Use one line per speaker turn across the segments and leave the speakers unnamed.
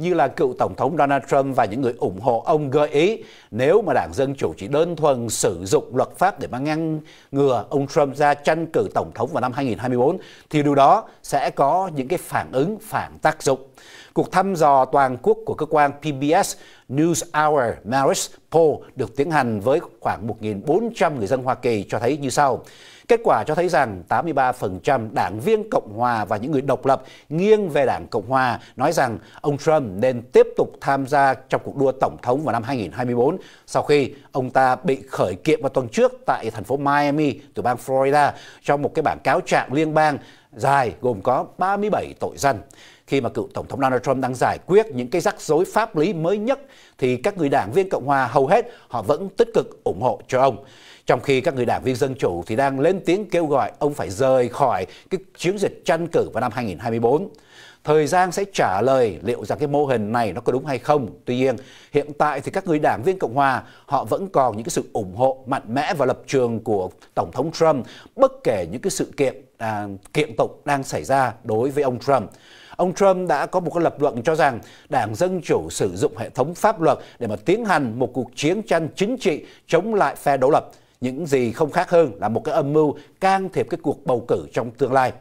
như là cựu Tổng thống Donald Trump và những người ủng hộ ông gợi ý nếu mà Đảng Dân Chủ chỉ đơn thuần sử dụng luật pháp để mà ngăn ngừa ông Trump ra tranh cử Tổng thống vào năm 2024 thì điều đó sẽ có những cái phản ứng phản tác dụng. Cuộc thăm dò toàn quốc của cơ quan PBS News Hour Marist Poll được tiến hành với khoảng 1.400 người dân Hoa Kỳ cho thấy như sau. Kết quả cho thấy rằng 83% đảng viên Cộng Hòa và những người độc lập nghiêng về đảng Cộng Hòa nói rằng ông Trump nên tiếp tục tham gia trong cuộc đua Tổng thống vào năm 2024 sau khi ông ta bị khởi kiện vào tuần trước tại thành phố Miami của bang Florida trong một cái bản cáo trạng liên bang dài gồm có 37 tội danh. Khi mà cựu Tổng thống Donald Trump đang giải quyết những cái rắc rối pháp lý mới nhất thì các người đảng viên Cộng Hòa hầu hết họ vẫn tích cực ủng hộ cho ông. Trong khi các người đảng viên Dân Chủ thì đang lên tiếng kêu gọi ông phải rời khỏi cái chiến dịch tranh cử vào năm 2024. Thời gian sẽ trả lời liệu rằng cái mô hình này nó có đúng hay không. Tuy nhiên, hiện tại thì các người đảng viên Cộng hòa họ vẫn còn những cái sự ủng hộ mạnh mẽ và lập trường của Tổng thống Trump bất kể những cái sự kiện à, kiện tụng đang xảy ra đối với ông Trump. Ông Trump đã có một cái lập luận cho rằng Đảng Dân Chủ sử dụng hệ thống pháp luật để mà tiến hành một cuộc chiến tranh chính trị chống lại phe đối lập. Những gì không khác hơn là một cái âm mưu can thiệp cái cuộc bầu cử trong tương lai.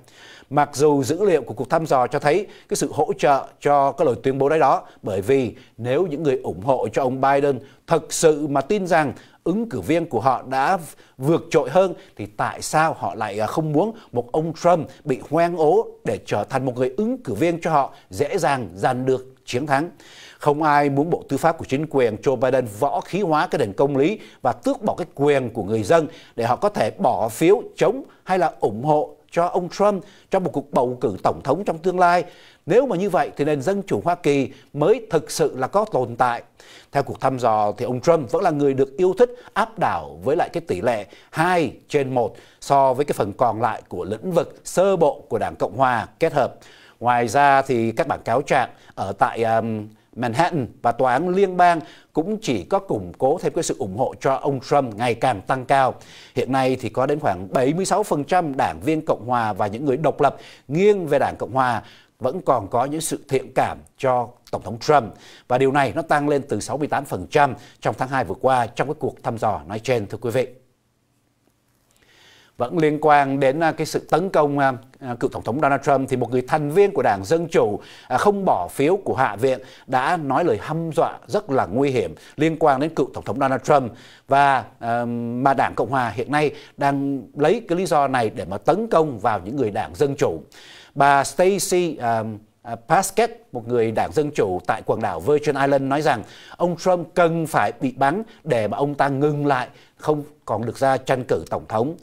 Mặc dù dữ liệu của cuộc thăm dò cho thấy cái sự hỗ trợ cho cái lời tuyên bố đấy đó, bởi vì nếu những người ủng hộ cho ông Biden thực sự mà tin rằng ứng cử viên của họ đã vượt trội hơn thì tại sao họ lại à, không muốn một ông Trump bị hoang ố để trở thành một người ứng cử viên cho họ dễ dàng giành được chiến thắng. Không ai muốn Bộ Tư pháp của chính quyền Joe Biden võ khí hóa cái nền công lý và tước bỏ cái quyền của người dân để họ có thể bỏ phiếu chống hay là ủng hộ cho ông Trump trong một cuộc bầu cử tổng thống trong tương lai. Nếu mà như vậy thì nền dân chủ Hoa Kỳ mới thực sự là có tồn tại. Theo cuộc thăm dò thì ông Trump vẫn là người được yêu thích áp đảo với lại cái tỷ lệ 2 trên 1 so với cái phần còn lại của lĩnh vực sơ bộ của Đảng Cộng Hòa kết hợp. Ngoài ra thì các bản cáo trạng ở tại um, Manhattan và tòa án liên bang cũng chỉ có củng cố thêm cái sự ủng hộ cho ông Trump ngày càng tăng cao. Hiện nay thì có đến khoảng 76% đảng viên Cộng hòa và những người độc lập nghiêng về đảng Cộng hòa vẫn còn có những sự thiện cảm cho Tổng thống Trump và điều này nó tăng lên từ 68% trong tháng 2 vừa qua trong cái cuộc thăm dò nói trên thưa quý vị vẫn liên quan đến à, cái sự tấn công à, à, cựu tổng thống Donald Trump thì một người thành viên của Đảng Dân chủ không bỏ phiếu của Hạ viện đã nói lời hăm dọa rất là nguy hiểm liên quan đến cựu tổng thống Donald Trump và mà Đảng Cộng hòa hiện nay đang lấy cái lý do này để mà tấn công vào những người Đảng Dân chủ. Bà Stacey Pasquet, một người đảng Dân Chủ tại quần đảo Virgin Island nói rằng ông Trump cần phải bị bắn để mà ông ta ngừng lại, không còn được ra tranh cử Tổng thống.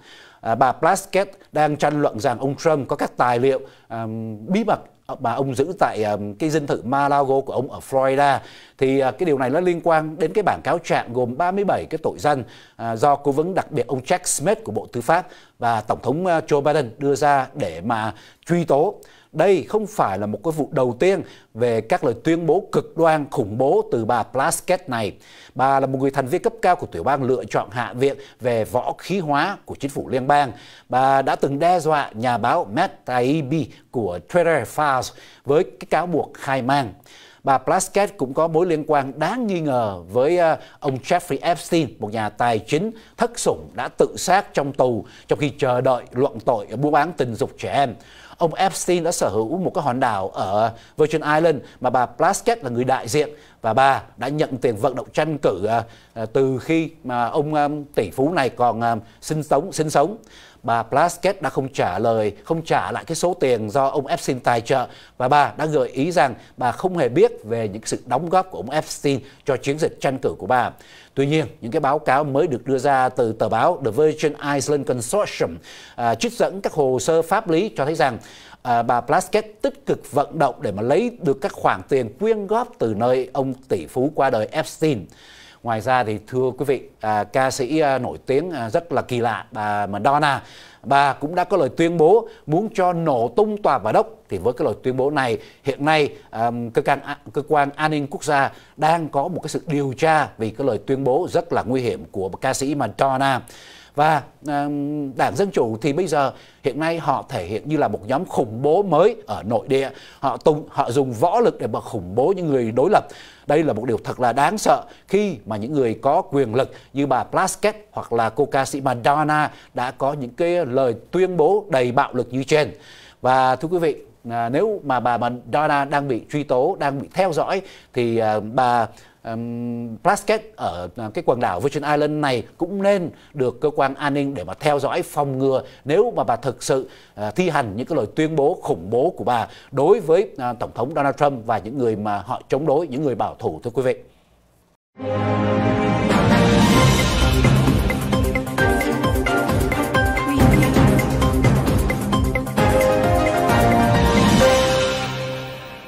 À, bà Plaskett đang tranh luận rằng ông Trump có các tài liệu à, bí mật mà ông giữ tại à, cái dinh thự Malago của ông ở Florida thì à, cái điều này nó liên quan đến cái bản cáo trạng gồm 37 cái tội danh à, do cố vấn đặc biệt ông Jack Smith của Bộ Tư pháp và Tổng thống Joe Biden đưa ra để mà truy tố đây không phải là một cái vụ đầu tiên về các lời tuyên bố cực đoan khủng bố từ bà Plaskett này. Bà là một người thành viên cấp cao của tiểu bang lựa chọn hạ viện về võ khí hóa của chính phủ liên bang. Bà đã từng đe dọa nhà báo Matt Taibbi của Twitter Files với cái cáo buộc khai mang bà Plaskett cũng có mối liên quan đáng nghi ngờ với ờ, ông Jeffrey Epstein, một nhà tài chính thất sủng đã tự sát trong tù trong khi chờ đợi luận tội mua bán tình dục trẻ em ông Epstein đã sở hữu một cái hòn đảo ở Virgin Island mà bà Plaskett là người đại diện và bà đã nhận tiền vận động tranh cử ờ, ờ, từ khi mà ông tỷ phú này còn sinh sống sinh sống bà Plaskett đã không trả lời, không trả lại cái số tiền do ông Epstein tài trợ và bà đã gợi ý rằng bà không hề biết về những sự đóng góp của ông Epstein cho chiến dịch tranh cử của bà. Tuy nhiên, những cái báo cáo mới được đưa ra từ tờ báo The Virgin Island Consortium à, trích dẫn các hồ sơ pháp lý cho thấy rằng à, bà Plaskett tích cực vận động để mà lấy được các khoản tiền quyên góp từ nơi ông tỷ phú qua đời Epstein. Ngoài ra thì thưa quý vị, à, ca sĩ à, nổi tiếng à, rất là kỳ lạ bà Madonna, bà cũng đã có lời tuyên bố muốn cho nổ tung tòa bà đốc. Thì với cái lời tuyên bố này, hiện nay à, cơ quan cơ quan an ninh quốc gia đang có một cái sự điều tra vì cái lời tuyên bố rất là nguy hiểm của ca sĩ Madonna và đảng dân chủ thì bây giờ hiện nay họ thể hiện như là một nhóm khủng bố mới ở nội địa họ tung họ dùng võ lực để mà khủng bố những người đối lập đây là một điều thật là đáng sợ khi mà những người có quyền lực như bà Plaskett hoặc là cô ca sĩ Madonna đã có những cái lời tuyên bố đầy bạo lực như trên và thưa quý vị à, nếu mà bà Madonna đang bị truy tố đang bị theo dõi thì à, bà um, Plaskett ở à, cái quần đảo Virgin Island này cũng nên được cơ quan an ninh để mà theo dõi phòng ngừa nếu mà bà thực sự uh, thi hành những cái lời tuyên bố khủng bố của bà đối với uh, tổng thống Donald Trump và những người mà họ chống đối những người bảo thủ thưa quý vị.